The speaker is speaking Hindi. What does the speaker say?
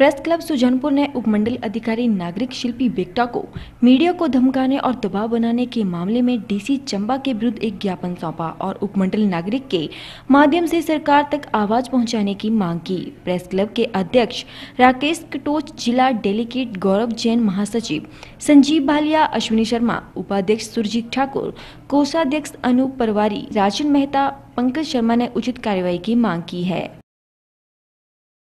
प्रेस क्लब सुजनपुर ने उपमंडल अधिकारी नागरिक शिल्पी बेगटा को मीडिया को धमकाने और दबाव बनाने के मामले में डीसी चंबा के विरुद्ध एक ज्ञापन सौंपा और उपमंडल नागरिक के माध्यम से सरकार तक आवाज पहुंचाने की मांग की प्रेस क्लब के अध्यक्ष राकेश कटोच जिला डेलीगेट गौरव जैन महासचिव संजीव भालिया अश्विनी शर्मा उपाध्यक्ष सुरजीत ठाकुर कोषाध्यक्ष अनूप परवारी राजन मेहता पंकज शर्मा ने उचित कार्यवाही की मांग की है